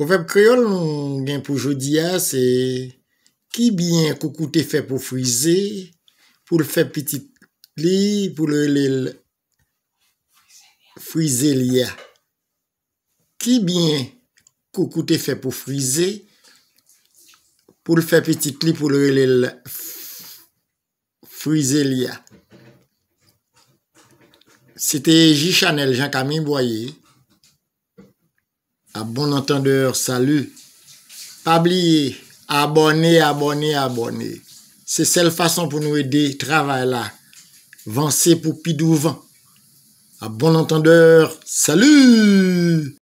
Pou feb kriol nou gen pou jodia se Ki bien kou koute fe pou frize Pou le fe petit li pou le le Frize li ya Ki bien kou koute fe pou frize Pou le fe petit li pou le le Frize li ya Sete J. Chanel, Jean Camille Boyer À bon entendeur, salut. Pas oublier, abonner, abonner, abonner. C'est seule façon pour nous aider, travail là. Vancer pour plus vent. À bon entendeur, salut